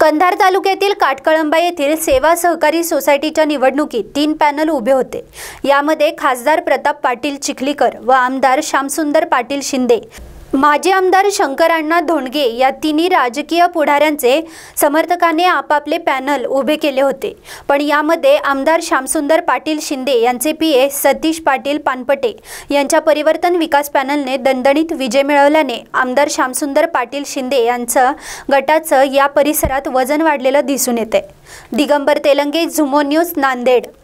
कंधार तालुक्यातील काटकळंबा येथील सेवा सहकारी सोसायटीच्या निवडणुकीत तीन पॅनल उभे होते यामध्ये खासदार प्रताप पाटील चिखलीकर व आमदार श्यामसुंदर पाटील शिंदे माजी आमदार अण्णा धोंडगे या तिन्ही राजकीय पुढाऱ्यांचे समर्थकाने आपापले पॅनल उभे केले होते पण यामध्ये आमदार श्यामसुंदर पाटील शिंदे यांचे पी ए सतीश पाटील पानपटे यांच्या परिवर्तन विकास पॅनलने दणदणीत विजय मिळवल्याने आमदार श्यामसुंदर पाटील शिंदे यांचं गटाचं या परिसरात वजन वाढलेलं दिसून येते दिगंबर तेलंगे झुमो न्यूज नांदेड